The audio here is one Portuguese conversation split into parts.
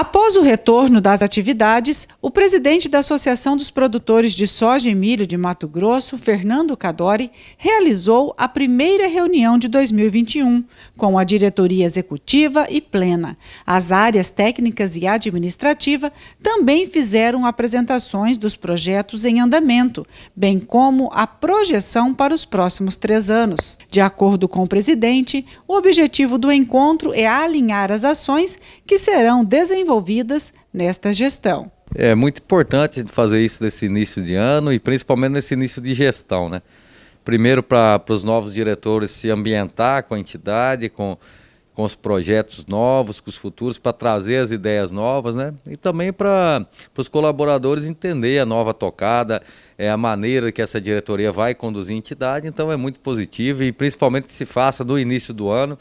Após o retorno das atividades, o presidente da Associação dos Produtores de Soja e Milho de Mato Grosso, Fernando Cadori, realizou a primeira reunião de 2021 com a diretoria executiva e plena. As áreas técnicas e administrativa também fizeram apresentações dos projetos em andamento, bem como a projeção para os próximos três anos. De acordo com o presidente, o objetivo do encontro é alinhar as ações que serão desenvolvidas nesta gestão. É muito importante fazer isso nesse início de ano e principalmente nesse início de gestão, né? Primeiro para os novos diretores se ambientar com a entidade, com com os projetos novos, com os futuros, para trazer as ideias novas, né? E também para os colaboradores entender a nova tocada, é, a maneira que essa diretoria vai conduzir a entidade. Então é muito positivo e principalmente que se faça no início do ano,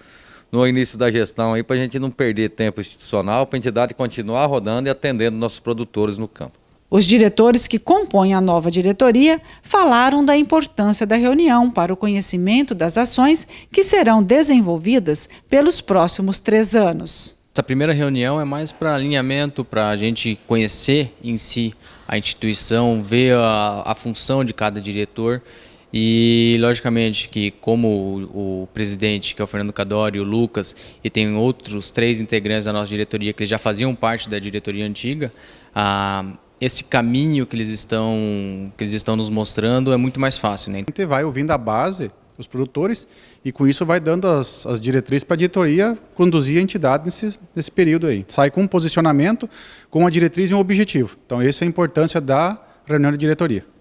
no início da gestão aí, para a gente não perder tempo institucional, para a entidade continuar rodando e atendendo nossos produtores no campo. Os diretores que compõem a nova diretoria falaram da importância da reunião para o conhecimento das ações que serão desenvolvidas pelos próximos três anos. Essa primeira reunião é mais para alinhamento, para a gente conhecer em si a instituição, ver a, a função de cada diretor e, logicamente, que como o, o, presidente, que é o Fernando Cadori, o Lucas, e tem outros três integrantes da nossa diretoria que já faziam parte da diretoria antiga, a, esse caminho que eles estão que eles estão nos mostrando é muito mais fácil, né? A gente vai ouvindo a base, os produtores, e com isso vai dando as, as diretrizes para a diretoria conduzir a entidade nesse, nesse período aí. Sai com um posicionamento, com uma diretriz e um objetivo. Então, essa é a importância da reunião de diretoria.